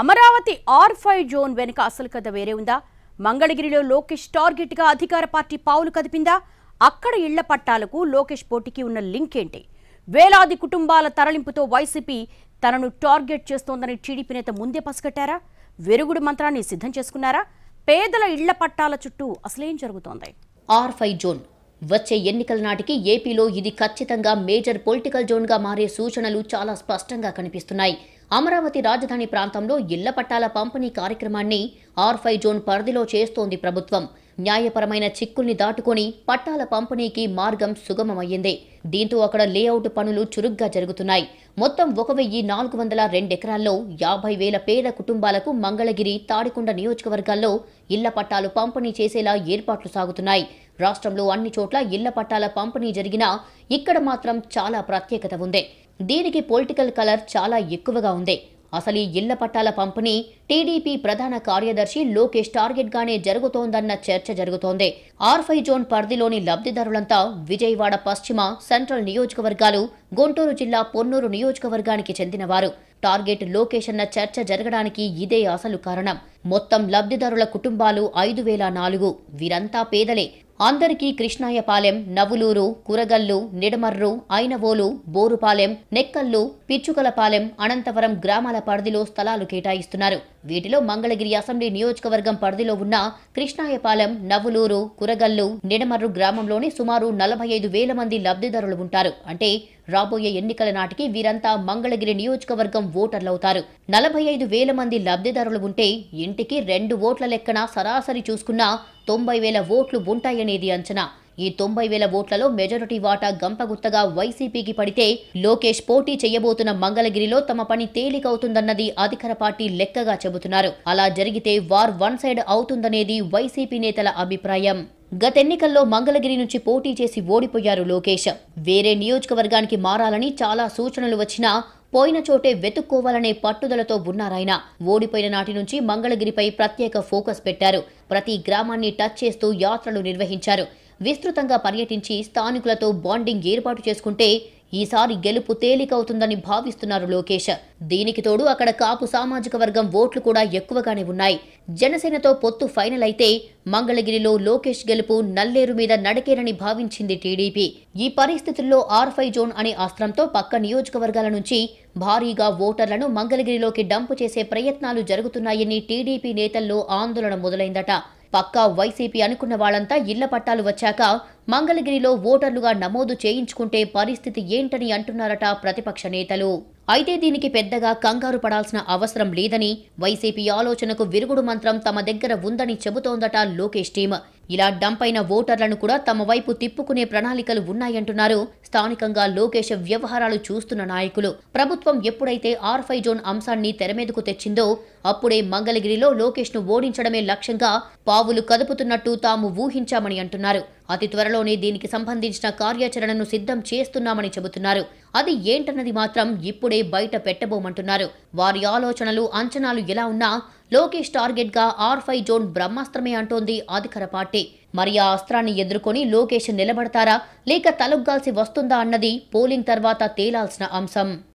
Amaravati are five zone వెనుక అసలు కథ వేరే ఉందా మంగళగిరిలో లోకేష్ టార్గెట్గా అధికార పార్టీ పావులు కదిపిందా అక్కడ ఇళ్ల పట్టాలకు లోకేష్ పోటీకి ఉన్న లింక్ ఏంటి వేలాది కుటుంబాల తరలింపుతో వైసీపీ తనను టార్గెట్ చేస్తోందని టీడీపీ నేత ముందే పసిగట్టారా వెరుగుడు మంత్రాన్ని సిద్ధం చేసుకున్నారా పేదల ఇళ్ల పట్టాల చుట్టూ అసలేం జరుగుతోంది ఆర్ ఫైవ్ జోన్ వచ్చే ఎన్నికల నాటికి ఏపీలో ఇది ఖచ్చితంగా మేజర్ పొలిటికల్ జోన్గా మారే సూచనలు చాలా స్పష్టంగా కనిపిస్తున్నాయి అమరావతి రాజధాని ప్రాంతంలో ఇళ్ల పట్టాల పంపిణీ కార్యక్రమాన్ని ఆర్ఫై జోన్ పరిధిలో చేస్తోంది ప్రభుత్వం న్యాయపరమైన చిక్కుల్ని దాటుకొని పట్టాల పంపిణీకి మార్గం సుగమమయ్యింది దీంతో అక్కడ లేఅవుట్ పనులు చురుగ్గా జరుగుతున్నాయి మొత్తం ఒక వెయ్యి నాలుగు వందల రెండెకరాల్లో యాభై వేల పేద కుటుంబాలకు మంగళగిరి తాడికొండ నియోజకవర్గాల్లో ఇళ్ల పట్టాలు పంపిణీ చేసేలా ఏర్పాట్లు సాగుతున్నాయి రాష్ట్రంలో అన్ని చోట్ల ఇళ్ల పట్టాల పంపిణీ జరిగినా ఇక్కడ మాత్రం చాలా ప్రత్యేకత ఉంది దీనికి పొలిటికల్ కలర్ చాలా ఎక్కువగా ఉంది అసలు ఈ ఇళ్ల పట్టాల పంపిణీ టీడీపీ ప్రధాన కార్యదర్శి లోకేష్ టార్గెట్గానే జరుగుతోందన్న చర్చ జరుగుతోంది ఆర్ఫై జోన్ పరిధిలోని లబ్ధిదారులంతా విజయవాడ పశ్చిమ సెంట్రల్ నియోజకవర్గాలు గుంటూరు జిల్లా పొన్నూరు నియోజకవర్గానికి చెందినవారు టార్గెట్ లోకేష్ అన్న చర్చ జరగడానికి ఇదే అసలు కారణం మొత్తం లబ్ధిదారుల కుటుంబాలు ఐదు వేల నాలుగు వీరంతా పేదలే అందరికీ కృష్ణాయపాలెం నవులూరు కురగల్లు నిడమర్రు ఐనవోలు బోరుపాలెం నెక్కల్లు పిచ్చుకలపాలెం అనంతవరం గ్రామాల పరిధిలో స్థలాలు కేటాయిస్తున్నారు వీటిలో మంగళగిరి అసెంబ్లీ నియోజకవర్గం పరిధిలో ఉన్న కృష్ణాయపాలెం నవులూరు కురగల్లు నిడమర్రు గ్రామంలోని సుమారు నలభై ఐదు వేల మంది లబ్ధిదారులు ఉంటారు అంటే రాబోయే ఎన్నికల నాటికి వీరంతా మంగళగిరి నియోజకవర్గం ఓటర్లవుతారు నలభై ఐదు వేల మంది లబ్ధిదారులు ఉంటే ఇంటికి రెండు ఓట్ల లెక్కన సరాసరి చూసుకున్నా తొంభై వేల ఓట్లు ఉంటాయనేది అంచనా ఈ తొంభై వేల ఓట్లలో మెజారిటీ వాటా గంపగుత్తగా వైసీపీకి పడితే లోకేష్ పోటీ చేయబోతున్న మంగళగిరిలో తమ పని తేలికవుతుందన్నది అధికార పార్టీ లెక్కగా చెబుతున్నారు అలా జరిగితే వార్ వన్ సైడ్ అవుతుందనేది వైసీపీ నేతల అభిప్రాయం గతెన్నికల్లో మంగళగిరి నుంచి పోటీ చేసి ఓడిపోయారు లోకేష్ వేరే నియోజకవర్గానికి మారాలని చాలా సూచనలు వచ్చినా పోయిన చోటే వెతుక్కోవాలనే పట్టుదలతో ఉన్నారాయన ఓడిపోయిన నాటి నుంచి మంగళగిరిపై ప్రత్యేక ఫోకస్ పెట్టారు ప్రతి గ్రామాన్ని టచ్ చేస్తూ యాత్రలు నిర్వహించారు విస్తృతంగా పర్యటించి స్థానికులతో బాండింగ్ ఏర్పాటు చేసుకుంటే ఈసారి గెలుపు తేలికవుతుందని భావిస్తున్నారు లోకేష్ దీనికి తోడు అక్కడ కాపు సామాజిక వర్గం ఓట్లు కూడా ఎక్కువగానే ఉన్నాయి జనసేనతో పొత్తు ఫైనల్ అయితే మంగళగిరిలో లోకేష్ గెలుపు నల్లేరు మీద నడకేనని భావించింది టీడీపీ ఈ పరిస్థితుల్లో ఆర్ఫై జోన్ అనే అస్త్రంతో పక్క నియోజకవర్గాల నుంచి భారీగా ఓటర్లను మంగళగిరిలోకి డంపు చేసే ప్రయత్నాలు జరుగుతున్నాయని టీడీపీ నేతల్లో ఆందోళన మొదలైందట పక్కా వైసీపీ అనుకున్న వాళ్లంతా ఇళ్ల పట్టాలు వచ్చాక మంగళగిరిలో ఓటర్లుగా నమోదు చేయించుకుంటే పరిస్థితి ఏంటని అంటున్నారట ప్రతిపక్ష నేతలు అయితే దీనికి పెద్దగా కంగారు పడాల్సిన అవసరం లేదని వైసీపీ ఆలోచనకు విరుగుడు మంత్రం తమ దగ్గర ఉందని చెబుతోందట లోకేష్ టీమ్ ఇలా డంప్ అయిన ఓటర్లను కూడా తమ వైపు తిప్పుకునే ప్రణాళికలు ఉన్నాయంటున్నారు స్థానికంగా లోకేష్ వ్యవహారాలు చూస్తున్న నాయకులు ప్రభుత్వం ఎప్పుడైతే ఆర్ఫై జోన్ అంశాన్ని తెరమీదకు తెచ్చిందో అప్పుడే మంగళగిరిలో లోకేష్ను ఓడించడమే లక్ష్యంగా పావులు కదుపుతున్నట్టు తాము ఊహించామని అంటున్నారు అతి త్వరలోనే దీనికి సంబంధించిన కార్యాచరణను సిద్ధం చేస్తున్నామని చెబుతున్నారు అది ఏంటన్నది మాత్రం ఇప్పుడే బయట పెట్టబోమంటున్నారు వారి ఆలోచనలు అంచనాలు ఎలా ఉన్నా లోకేష్ టార్గెట్గా ఆర్ ఫైవ్ జోన్ బ్రహ్మాస్త్రమే అంటోంది అధికార పార్టీ మరి ఆ అస్త్రాన్ని ఎదుర్కొని లోకేష్ నిలబడతారా లేక తలొగ్గాల్సి వస్తుందా అన్నది పోలింగ్ తర్వాత తేలాల్సిన అంశం